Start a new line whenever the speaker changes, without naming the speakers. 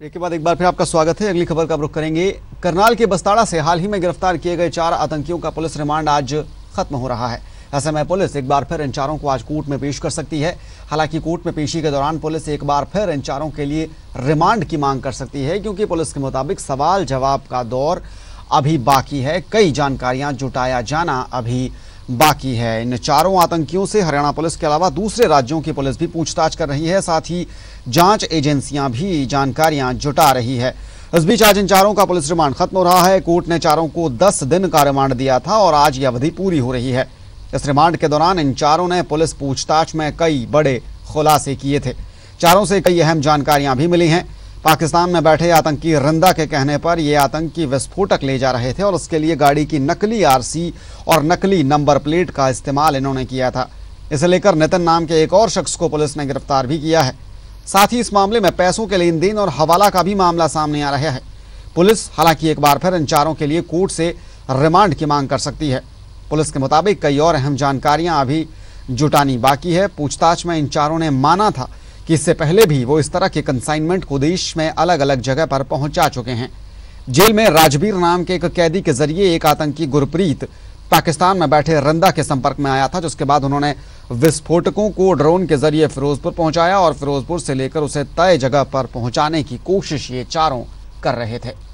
break के बाद एक बार फिर आपका स्वागत है अगली खबर का रुख करेंगे करनाल के बस्ताड़ा से हाल ही में गिरफ्तार किए गए चार आतंकियों का पुलिस रिमांड आज खत्म हो रहा है ऐसे में पुलिस एक बार फिर इन चारों को आज कोर्ट में पेश कर सकती है हालांकि कोर्ट में पेशी के दौरान पुलिस एक बार फिर इन चारों के लिए रिमांड की मांग कर सकती है क्योंकि पुलिस के मुताबिक सवाल जवाब का दौर अभी बाकी है कई जानकारियां जुटाया जाना अभी बाकी है इन चारों आतंकियों से हरियाणा पुलिस के अलावा दूसरे राज्यों की पुलिस भी पूछताछ कर रही है साथ ही जांच एजेंसियां भी जानकारियां जुटा रही है इस बीच आज इन चारों का पुलिस रिमांड खत्म हो रहा है कोर्ट ने चारों को दस दिन का रिमांड दिया था और आज यह अवधि पूरी हो रही है इस रिमांड के दौरान इन चारों ने पुलिस पूछताछ में कई बड़े खुलासे किए थे चारों से कई अहम जानकारियां भी मिली हैं पाकिस्तान में बैठे आतंकी रंदा के कहने पर ये आतंकी विस्फोटक ले जा रहे थे और उसके लिए गाड़ी की नकली आरसी और नकली नंबर प्लेट का इस्तेमाल इन्होंने किया था इसे लेकर नितिन नाम के एक और शख्स को पुलिस ने गिरफ्तार भी किया है साथ ही इस मामले में पैसों के लेन देन और हवाला का भी मामला सामने आ रहा है पुलिस हालांकि एक बार फिर इन चारों के लिए कोर्ट से रिमांड की मांग कर सकती है पुलिस के मुताबिक कई और अहम जानकारियां अभी जुटानी बाकी है पूछताछ में इन चारों ने माना था कि इससे पहले भी वो इस तरह के कंसाइनमेंट को देश में अलग अलग जगह पर पहुंचा चुके हैं जेल में राजबीर नाम के एक कैदी के जरिए एक आतंकी गुरप्रीत पाकिस्तान में बैठे रंदा के संपर्क में आया था जिसके बाद उन्होंने विस्फोटकों को ड्रोन के जरिए फिरोजपुर पहुंचाया और फिरोजपुर से लेकर उसे तय जगह पर पहुंचाने की कोशिश ये चारों कर रहे थे